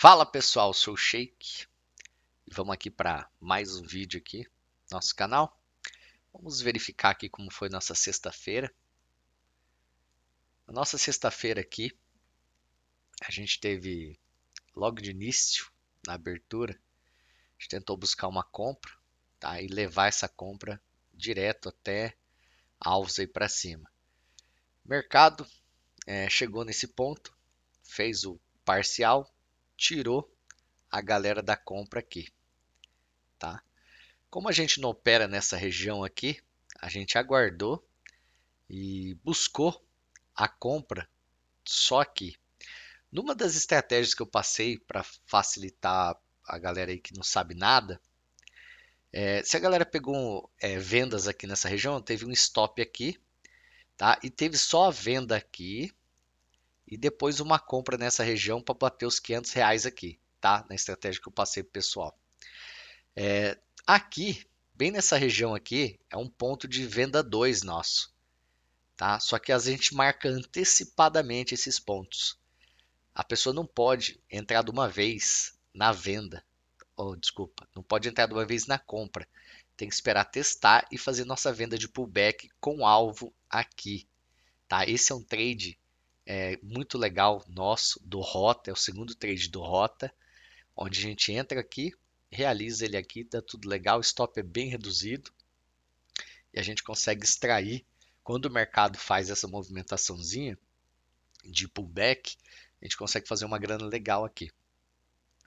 Fala pessoal, sou o Shake e vamos aqui para mais um vídeo aqui nosso canal. Vamos verificar aqui como foi nossa sexta-feira. nossa sexta-feira aqui, a gente teve logo de início, na abertura, a gente tentou buscar uma compra tá? e levar essa compra direto até alvos aí para cima. O mercado é, chegou nesse ponto, fez o parcial, tirou a galera da compra aqui, tá? Como a gente não opera nessa região aqui, a gente aguardou e buscou a compra só aqui. Numa das estratégias que eu passei para facilitar a galera aí que não sabe nada, é, se a galera pegou é, vendas aqui nessa região, teve um stop aqui, tá? E teve só a venda aqui, e depois uma compra nessa região para bater os 500 reais aqui, tá? Na estratégia que eu passei o pessoal. É, aqui, bem nessa região aqui, é um ponto de venda 2 nosso, tá? Só que a gente marca antecipadamente esses pontos. A pessoa não pode entrar de uma vez na venda, ou oh, desculpa, não pode entrar de uma vez na compra. Tem que esperar testar e fazer nossa venda de pullback com alvo aqui, tá? Esse é um trade é, muito legal nosso, do Rota, é o segundo trade do Rota, onde a gente entra aqui, realiza ele aqui, tá tudo legal, o stop é bem reduzido e a gente consegue extrair quando o mercado faz essa movimentaçãozinha de pullback, a gente consegue fazer uma grana legal aqui.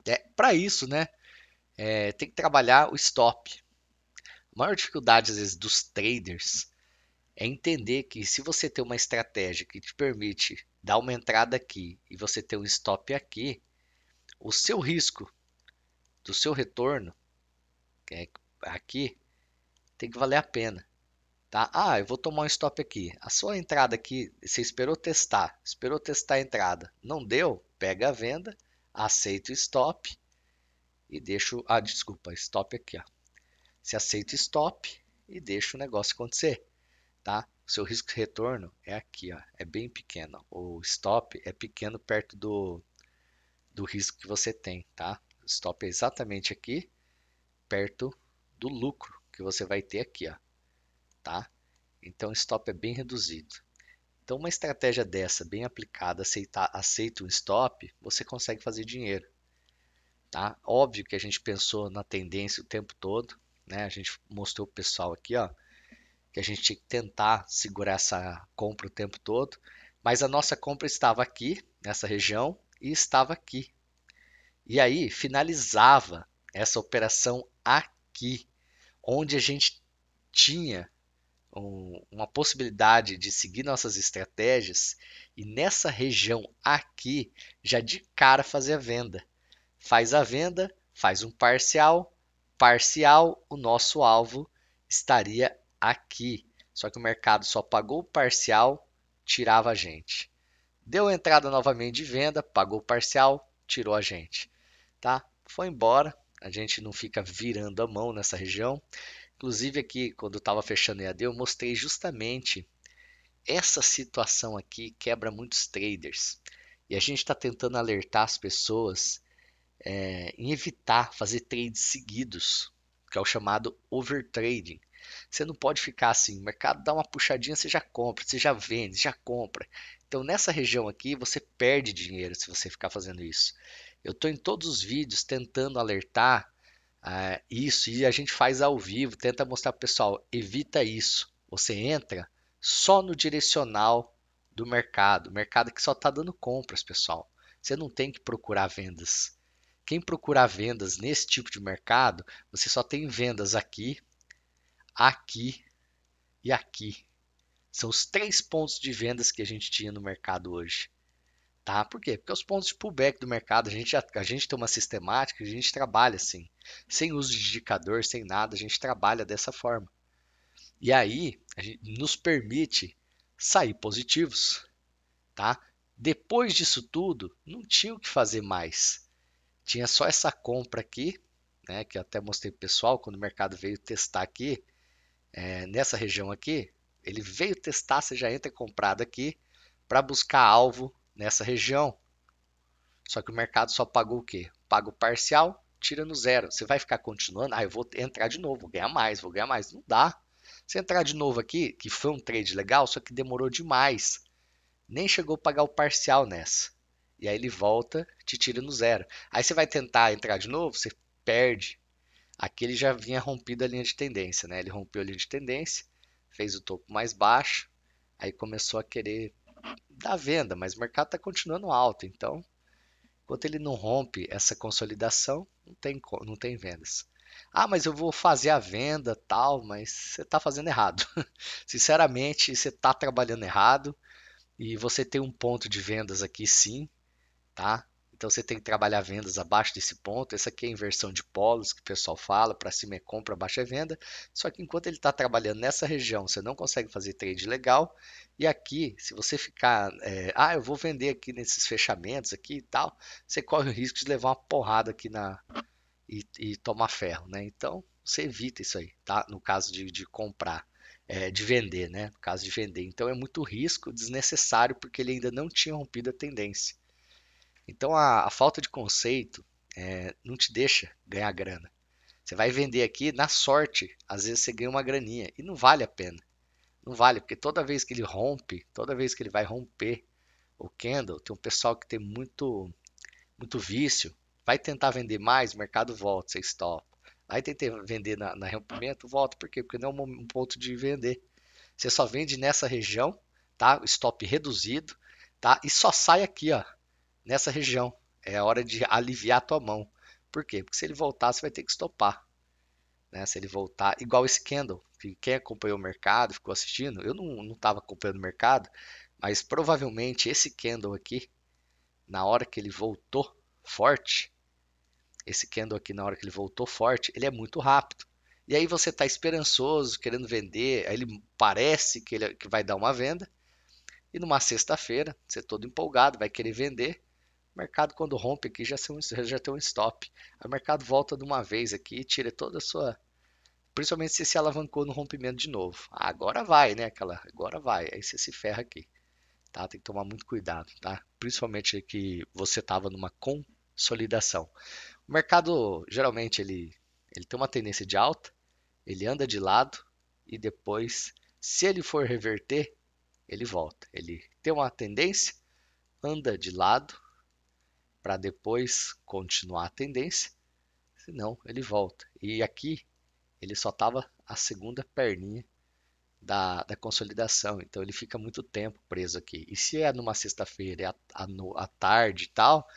É, Para isso, né, é, tem que trabalhar o stop. A maior dificuldade, às vezes, dos traders é entender que se você tem uma estratégia que te permite dar uma entrada aqui e você ter um stop aqui, o seu risco do seu retorno que é aqui tem que valer a pena. Tá? Ah, eu vou tomar um stop aqui. A sua entrada aqui, você esperou testar, esperou testar a entrada, não deu, pega a venda, aceita o stop e deixo, ah, desculpa, stop aqui, ó. Você aceita o stop e deixa o negócio acontecer, tá? seu risco de retorno é aqui, ó, é bem pequeno. O stop é pequeno perto do, do risco que você tem, tá? O stop é exatamente aqui, perto do lucro que você vai ter aqui, ó, tá? Então, o stop é bem reduzido. Então, uma estratégia dessa, bem aplicada, aceita, aceita um stop, você consegue fazer dinheiro. Tá? Óbvio que a gente pensou na tendência o tempo todo, né? A gente mostrou o pessoal aqui, ó, que a gente tinha que tentar segurar essa compra o tempo todo, mas a nossa compra estava aqui, nessa região, e estava aqui. E aí finalizava essa operação aqui, onde a gente tinha um, uma possibilidade de seguir nossas estratégias e nessa região aqui já de cara fazer a venda. Faz a venda, faz um parcial, parcial, o nosso alvo estaria aqui. Só que o mercado só pagou o parcial, tirava a gente. Deu entrada novamente de venda, pagou o parcial, tirou a gente. Tá? Foi embora, a gente não fica virando a mão nessa região. Inclusive aqui, quando estava fechando EAD, eu mostrei justamente essa situação aqui quebra muitos traders. E a gente está tentando alertar as pessoas é, em evitar fazer trades seguidos, que é o chamado overtrading. Você não pode ficar assim, o mercado dá uma puxadinha, você já compra, você já vende, já compra. Então nessa região aqui você perde dinheiro se você ficar fazendo isso. Eu estou em todos os vídeos tentando alertar ah, isso e a gente faz ao vivo, tenta mostrar para o pessoal, evita isso. Você entra só no direcional do mercado, mercado que só está dando compras, pessoal. Você não tem que procurar vendas. Quem procurar vendas nesse tipo de mercado, você só tem vendas aqui aqui e aqui. São os três pontos de vendas que a gente tinha no mercado hoje. Tá? Por quê? Porque os pontos de pullback do mercado, a gente, a, a gente tem uma sistemática, a gente trabalha assim. Sem uso de indicador, sem nada, a gente trabalha dessa forma. E aí, nos permite sair positivos. Tá? Depois disso tudo, não tinha o que fazer mais. Tinha só essa compra aqui, né, que até mostrei o pessoal quando o mercado veio testar aqui, é, nessa região aqui, ele veio testar, você já entra comprado aqui para buscar alvo nessa região. Só que o mercado só pagou o quê? Paga o parcial, tira no zero. Você vai ficar continuando, ah, eu vou entrar de novo, vou ganhar mais, vou ganhar mais. Não dá. Se entrar de novo aqui, que foi um trade legal, só que demorou demais. Nem chegou a pagar o parcial nessa. E aí ele volta, te tira no zero. Aí você vai tentar entrar de novo, você perde Aqui ele já vinha rompido a linha de tendência, né? Ele rompeu a linha de tendência, fez o topo mais baixo, aí começou a querer dar venda, mas o mercado está continuando alto, então enquanto ele não rompe essa consolidação, não tem, não tem vendas. Ah, mas eu vou fazer a venda tal, mas você está fazendo errado. Sinceramente, você está trabalhando errado e você tem um ponto de vendas aqui sim, tá? Então você tem que trabalhar vendas abaixo desse ponto. Essa aqui é a inversão de polos que o pessoal fala, para cima é compra, abaixo é venda. Só que enquanto ele está trabalhando nessa região, você não consegue fazer trade legal. E aqui, se você ficar, é, ah, eu vou vender aqui nesses fechamentos aqui e tal, você corre o risco de levar uma porrada aqui na e, e tomar ferro, né? Então você evita isso aí, tá? No caso de, de comprar. É, de vender, né? No caso de vender. Então é muito risco desnecessário porque ele ainda não tinha rompido a tendência. Então a, a falta de conceito é, não te deixa ganhar grana. Você vai vender aqui, na sorte, às vezes você ganha uma graninha e não vale a pena. Não vale, porque toda vez que ele rompe, toda vez que ele vai romper o candle, tem um pessoal que tem muito, muito vício, vai tentar vender mais, mercado volta, você stop. Vai tentar vender na, na rompimento, volta, por quê? Porque não é um ponto de vender. Você só vende nessa região, tá? Stop reduzido, tá? E só sai aqui, ó nessa região. É a hora de aliviar a tua mão. Por quê? Porque se ele voltar, você vai ter que estopar. Né? Se ele voltar, igual esse candle, que quem acompanhou o mercado, ficou assistindo, eu não estava acompanhando o mercado, mas provavelmente esse candle aqui, na hora que ele voltou forte, esse candle aqui, na hora que ele voltou forte, ele é muito rápido. E aí você está esperançoso, querendo vender, aí ele parece que, ele, é, que vai dar uma venda, e numa sexta-feira, você é todo empolgado, vai querer vender, o mercado, quando rompe aqui, já, já tem um stop. O mercado volta de uma vez aqui e tira toda a sua. Principalmente se se alavancou no rompimento de novo. Ah, agora vai, né? Aquela, agora vai. Aí você se ferra aqui. Tá? Tem que tomar muito cuidado, tá? Principalmente que você estava numa consolidação. O mercado, geralmente, ele, ele tem uma tendência de alta, ele anda de lado e depois, se ele for reverter, ele volta. Ele tem uma tendência, anda de lado para depois continuar a tendência, senão ele volta. E aqui ele só estava a segunda perninha da, da, consolidação, então ele fica muito tempo preso aqui. E se é numa sexta-feira, é à, à, a tarde e tal,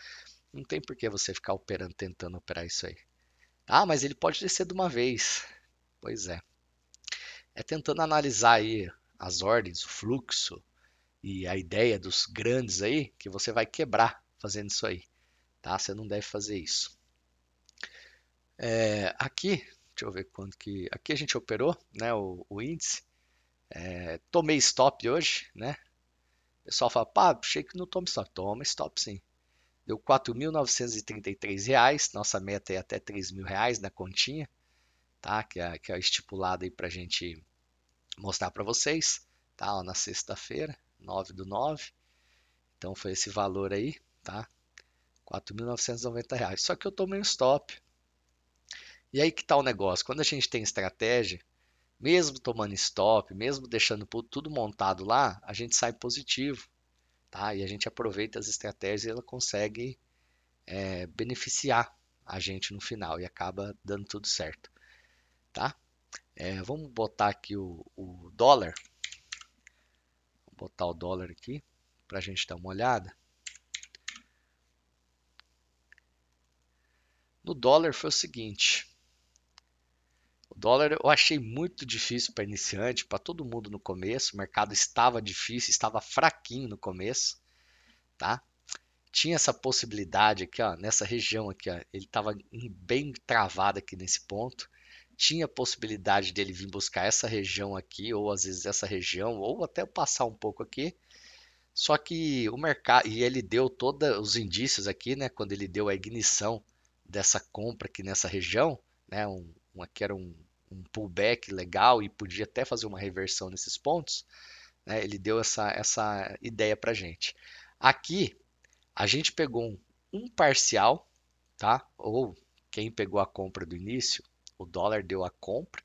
não tem por que você ficar operando, tentando operar isso aí. Ah, mas ele pode descer de uma vez. Pois é. É tentando analisar aí as ordens, o fluxo e a ideia dos grandes aí, que você vai quebrar fazendo isso aí tá? Você não deve fazer isso. É, aqui, deixa eu ver quanto que... Aqui a gente operou né, o, o índice. É, tomei stop hoje, né? O pessoal fala, pá, achei que não tome stop. Toma stop sim. Deu R$ 4.933, nossa meta é até R$ 3.000 na continha, tá? Que é, que é estipulado aí para gente mostrar para vocês, tá? Ó, na sexta-feira, 9 do 9. Então foi esse valor aí, tá? 4.990 reais. Só que eu tomei um stop. E aí que tá o negócio? Quando a gente tem estratégia, mesmo tomando stop, mesmo deixando tudo montado lá, a gente sai positivo, tá? E a gente aproveita as estratégias e ela consegue é, beneficiar a gente no final e acaba dando tudo certo, tá? É, vamos botar aqui o, o dólar, vou botar o dólar aqui para a gente dar uma olhada. no dólar foi o seguinte. O dólar eu achei muito difícil para iniciante, para todo mundo no começo. O mercado estava difícil, estava fraquinho no começo, tá? Tinha essa possibilidade aqui, ó, nessa região aqui, ó, ele estava bem travado aqui nesse ponto. Tinha possibilidade dele vir buscar essa região aqui, ou às vezes essa região, ou até passar um pouco aqui. Só que o mercado, e ele deu todos os indícios aqui, né? Quando ele deu a ignição dessa compra aqui nessa região, né, um, uma que era um, um pullback legal e podia até fazer uma reversão nesses pontos, né, ele deu essa, essa ideia para gente. Aqui a gente pegou um, um parcial, tá? Ou quem pegou a compra do início, o dólar deu a compra,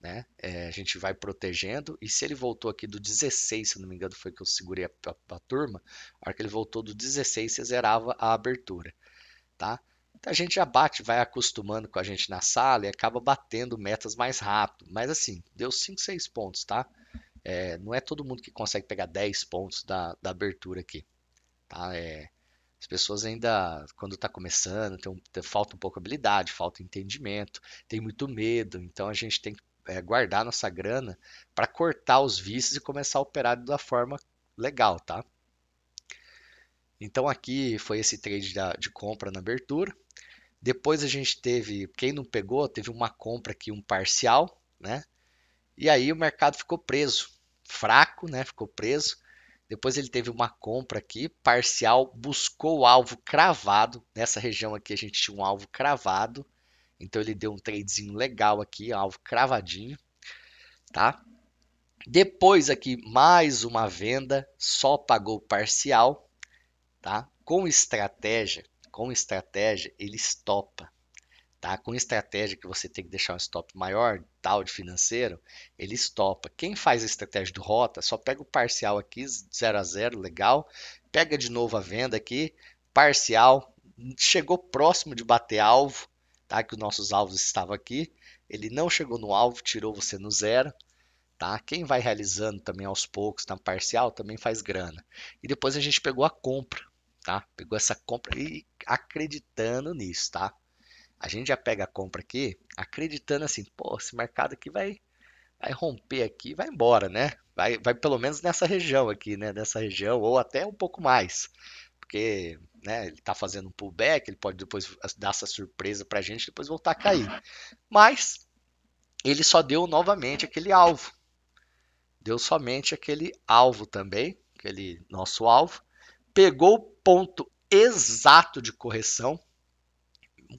né? É, a gente vai protegendo e se ele voltou aqui do 16, se não me engano, foi que eu segurei a, a, a turma, a hora que ele voltou do 16, você zerava a abertura, tá? a gente já bate, vai acostumando com a gente na sala e acaba batendo metas mais rápido. Mas assim, deu 5, 6 pontos, tá? É, não é todo mundo que consegue pegar 10 pontos da, da abertura aqui. Tá? É, as pessoas ainda, quando está começando, tem um, tem, falta um pouco de habilidade, falta entendimento, tem muito medo. Então a gente tem que é, guardar nossa grana para cortar os vícios e começar a operar da forma legal, tá? Então aqui foi esse trade da, de compra na abertura. Depois a gente teve, quem não pegou, teve uma compra aqui, um parcial, né? E aí o mercado ficou preso, fraco, né? Ficou preso. Depois ele teve uma compra aqui, parcial, buscou o alvo cravado. Nessa região aqui a gente tinha um alvo cravado. Então ele deu um tradezinho legal aqui, alvo cravadinho, tá? Depois aqui mais uma venda, só pagou parcial, tá? Com estratégia, com estratégia ele estopa, tá? Com estratégia que você tem que deixar um stop maior, tal de financeiro, ele estopa. Quem faz a estratégia do rota, só pega o parcial aqui 0 a 0, legal. Pega de novo a venda aqui, parcial, chegou próximo de bater alvo, tá? Que os nossos alvos estavam aqui. Ele não chegou no alvo, tirou você no zero, tá? Quem vai realizando também aos poucos na tá? parcial também faz grana. E depois a gente pegou a compra, tá? Pegou essa compra e acreditando nisso, tá? A gente já pega a compra aqui acreditando assim, pô, esse mercado aqui vai vai romper aqui, vai embora, né? Vai, vai pelo menos nessa região aqui, né? Nessa região ou até um pouco mais, porque né, ele está fazendo um pullback, ele pode depois dar essa surpresa para a gente depois voltar a cair. Mas ele só deu novamente aquele alvo, deu somente aquele alvo também, aquele nosso alvo, pegou ponto exato de correção,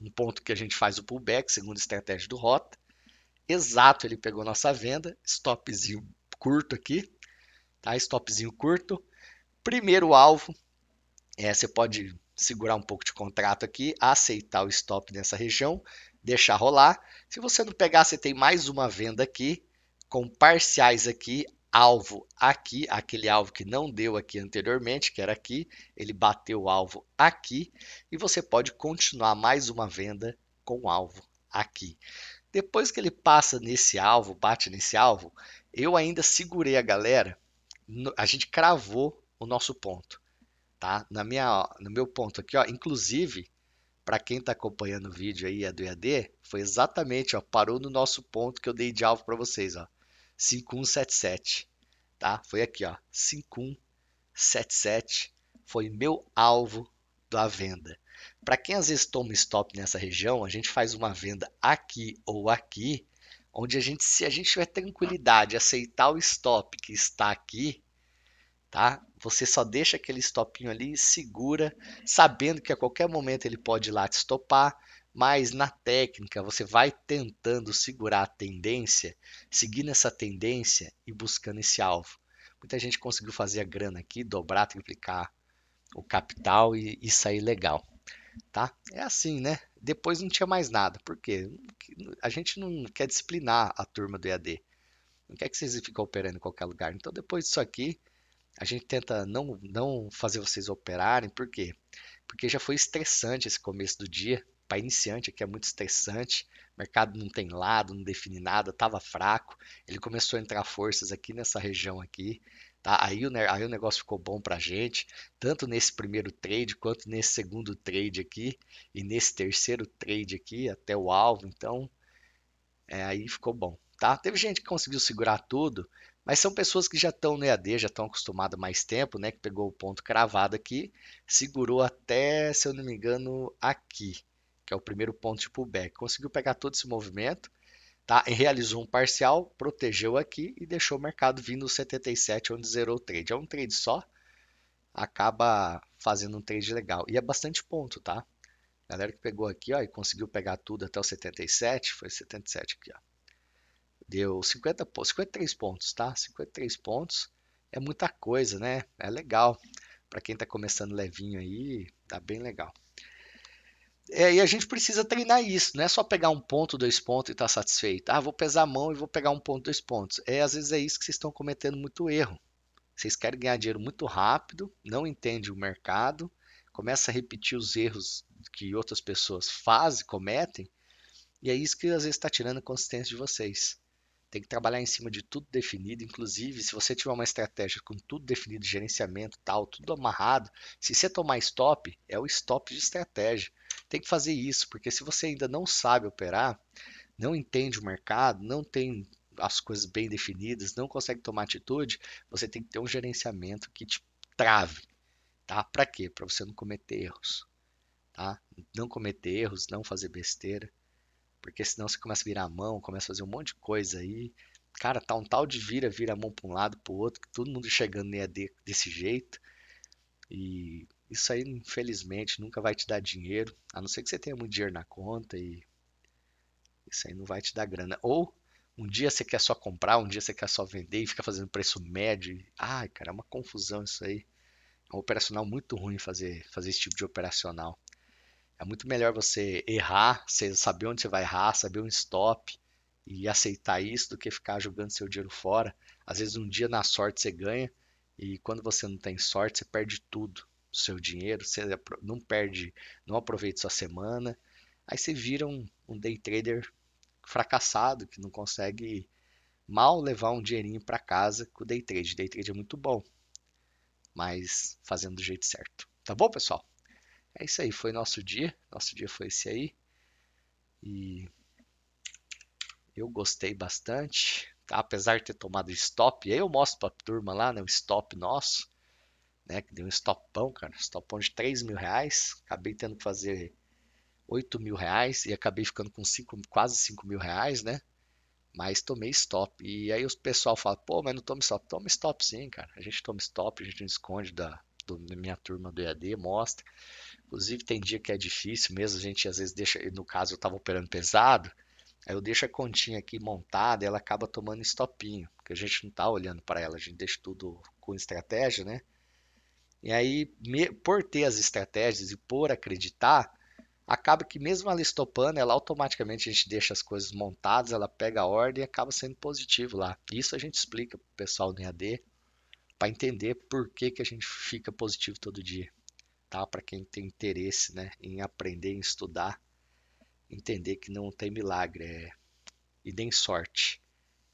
um ponto que a gente faz o pullback, segundo a estratégia do Rota. Exato, ele pegou nossa venda, stopzinho curto aqui, tá? Stopzinho curto. Primeiro alvo, é, você pode segurar um pouco de contrato aqui, aceitar o stop nessa região, deixar rolar. Se você não pegar, você tem mais uma venda aqui, com parciais aqui alvo aqui, aquele alvo que não deu aqui anteriormente, que era aqui, ele bateu o alvo aqui, e você pode continuar mais uma venda com o alvo aqui. Depois que ele passa nesse alvo, bate nesse alvo, eu ainda segurei a galera, a gente cravou o nosso ponto, tá? Na minha, no meu ponto aqui, ó, inclusive, para quem está acompanhando o vídeo aí, a do EAD, foi exatamente, ó, parou no nosso ponto que eu dei de alvo para vocês, ó. 5177, tá? Foi aqui, ó, 5177 foi meu alvo da venda. Para quem às vezes toma stop nessa região, a gente faz uma venda aqui ou aqui, onde a gente, se a gente tiver tranquilidade, aceitar o stop que está aqui, tá? Você só deixa aquele stopinho ali, segura, sabendo que a qualquer momento ele pode ir lá te stopar, mas na técnica você vai tentando segurar a tendência, seguindo essa tendência e buscando esse alvo. Muita gente conseguiu fazer a grana aqui, dobrar, triplicar o capital e, e sair legal, tá? É assim, né? Depois não tinha mais nada, porque a gente não quer disciplinar a turma do EAD. Não quer que vocês fiquem operando em qualquer lugar. Então, depois disso aqui, a gente tenta não, não fazer vocês operarem, por quê? Porque já foi estressante esse começo do dia para iniciante aqui é muito estressante, mercado não tem lado, não define nada, estava fraco, ele começou a entrar forças aqui nessa região aqui, tá? Aí o, aí o negócio ficou bom para gente, tanto nesse primeiro trade quanto nesse segundo trade aqui e nesse terceiro trade aqui até o alvo, então é, aí ficou bom, tá? Teve gente que conseguiu segurar tudo, mas são pessoas que já estão no EAD, já estão acostumadas mais tempo, né? Que pegou o ponto cravado aqui, segurou até, se eu não me engano, aqui que é o primeiro ponto de pullback. Conseguiu pegar todo esse movimento, tá? E realizou um parcial, protegeu aqui e deixou o mercado vindo 77, onde zerou o trade. É um trade só, acaba fazendo um trade legal. E é bastante ponto, tá? galera que pegou aqui, ó, e conseguiu pegar tudo até o 77, foi 77 aqui, ó. Deu 50, 53 pontos, tá? 53 pontos é muita coisa, né? É legal. Para quem tá começando levinho aí, tá bem legal. É, e a gente precisa treinar isso, não é só pegar um ponto, dois pontos e estar tá satisfeito. Ah, vou pesar a mão e vou pegar um ponto, dois pontos. É, às vezes é isso que vocês estão cometendo muito erro. Vocês querem ganhar dinheiro muito rápido, não entende o mercado, começa a repetir os erros que outras pessoas fazem, cometem, e é isso que às vezes está tirando a consistência de vocês. Tem que trabalhar em cima de tudo definido, inclusive se você tiver uma estratégia com tudo definido, gerenciamento tal, tudo amarrado, se você tomar stop, é o stop de estratégia tem que fazer isso, porque se você ainda não sabe operar, não entende o mercado, não tem as coisas bem definidas, não consegue tomar atitude, você tem que ter um gerenciamento que te trave, tá? Para quê? Para você não cometer erros, tá? Não cometer erros, não fazer besteira, porque senão você começa a virar a mão, começa a fazer um monte de coisa aí. Cara, tá um tal de vira, vira a mão para um lado, para o outro, todo mundo chegando na EAD desse jeito. E isso aí, infelizmente, nunca vai te dar dinheiro, a não ser que você tenha muito dinheiro na conta e isso aí não vai te dar grana. Ou um dia você quer só comprar, um dia você quer só vender e fica fazendo preço médio. Ai, cara, é uma confusão isso aí. É um operacional muito ruim fazer, fazer esse tipo de operacional. É muito melhor você errar, você saber onde você vai errar, saber um stop e aceitar isso do que ficar jogando seu dinheiro fora. Às vezes um dia na sorte você ganha e quando você não tem sorte você perde tudo seu dinheiro, você não perde, não aproveita sua semana. Aí você vira um, um day trader fracassado que não consegue mal levar um dinheirinho para casa com o day trade. Day trade é muito bom, mas fazendo do jeito certo. Tá bom, pessoal? É isso aí, foi nosso dia. Nosso dia foi esse aí. E eu gostei bastante, apesar de ter tomado stop. E aí eu mostro para a turma lá, né, o stop nosso né? Que deu um estopão, cara, estopão de 3 mil reais. Acabei tendo que fazer 8 mil reais e acabei ficando com cinco, quase 5 mil reais, né? Mas tomei stop. E aí o pessoal fala, pô, mas não tome stop. Toma stop sim, cara. A gente toma stop, a gente não esconde da, do, da minha turma do EAD, mostra. Inclusive tem dia que é difícil mesmo, a gente às vezes deixa, no caso eu estava operando pesado, Aí eu deixo a continha aqui montada, ela acaba tomando stopinho, porque a gente não está olhando para ela, a gente deixa tudo com estratégia, né? E aí, me, por ter as estratégias e por acreditar, acaba que mesmo ela estopando, ela automaticamente a gente deixa as coisas montadas, ela pega a ordem e acaba sendo positivo lá. Isso a gente explica pro pessoal do EAD para entender por que, que a gente fica positivo todo dia, tá? Para quem tem interesse, né, em aprender, em estudar, entender que não tem milagre, é, e nem sorte,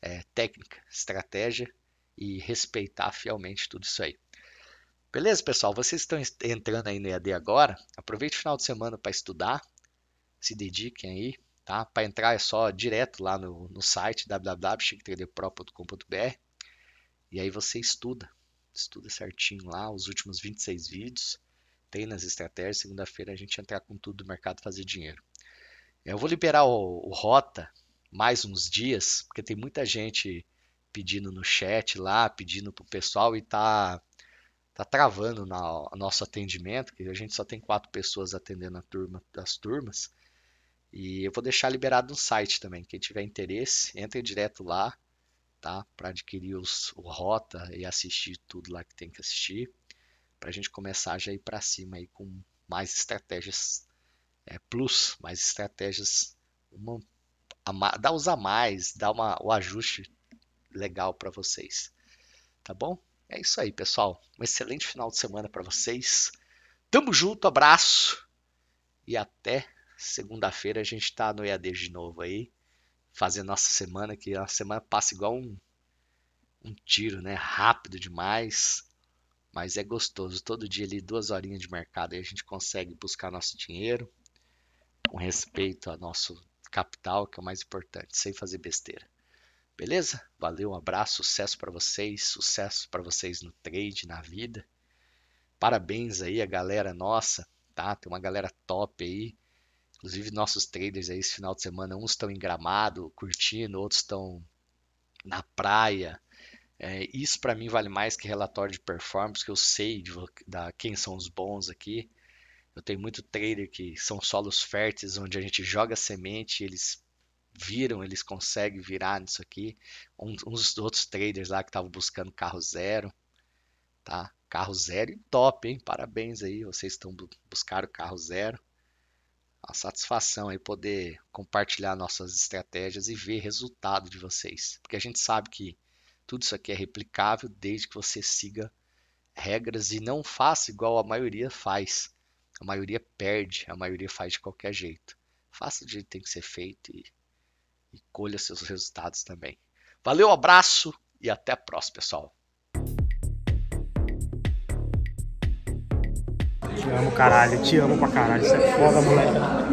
é técnica, estratégia e respeitar fielmente tudo isso aí. Beleza, pessoal? Vocês estão entrando aí no EAD agora. Aproveite o final de semana para estudar, se dediquem aí, tá? Para entrar é só direto lá no, no site www.chic3dpro.com.br e aí você estuda, estuda certinho lá os últimos 26 vídeos, tem nas estratégias. Segunda-feira a gente entrar com tudo do mercado fazer dinheiro. Eu vou liberar o, o Rota mais uns dias, porque tem muita gente pedindo no chat lá, pedindo pro pessoal e tá tá travando na, nosso atendimento, que a gente só tem quatro pessoas atendendo a turma turmas. E eu vou deixar liberado no site também. Quem tiver interesse, entre direto lá, tá? Para adquirir os, o rota e assistir tudo lá que tem que assistir, para a gente começar já ir para cima aí com mais estratégias é, plus, mais estratégias uma a, usar mais, dá uma, o ajuste legal para vocês, tá bom? É isso aí, pessoal. Um excelente final de semana para vocês. Tamo junto, abraço e até segunda-feira a gente está no EAD de novo aí, fazendo nossa semana, que a semana passa igual um, um tiro, né? Rápido demais, mas é gostoso. Todo dia ali, duas horinhas de mercado, aí a gente consegue buscar nosso dinheiro com respeito ao nosso capital, que é o mais importante, sem fazer besteira. Beleza? Valeu, um abraço, sucesso para vocês, sucesso para vocês no trade, na vida. Parabéns aí a galera nossa, tá? Tem uma galera top aí. Inclusive nossos traders aí esse final de semana, uns estão em gramado, curtindo, outros estão na praia. É, isso para mim vale mais que relatório de performance, que eu sei de, da quem são os bons aqui. Eu tenho muito trader que são solos férteis, onde a gente joga semente, eles viram, eles conseguem virar nisso aqui. Um, uns outros traders lá que estavam buscando carro zero, tá? Carro zero e top, hein? Parabéns aí, vocês estão buscando carro zero. Uma satisfação aí poder compartilhar nossas estratégias e ver resultado de vocês, porque a gente sabe que tudo isso aqui é replicável desde que você siga regras e não faça igual a maioria faz. A maioria perde, a maioria faz de qualquer jeito. Faça do jeito que tem que ser feito e e colha seus resultados também. Valeu, abraço e até a próxima, pessoal. Te amo, caralho. Te amo pra caralho. Você é foda, moleque.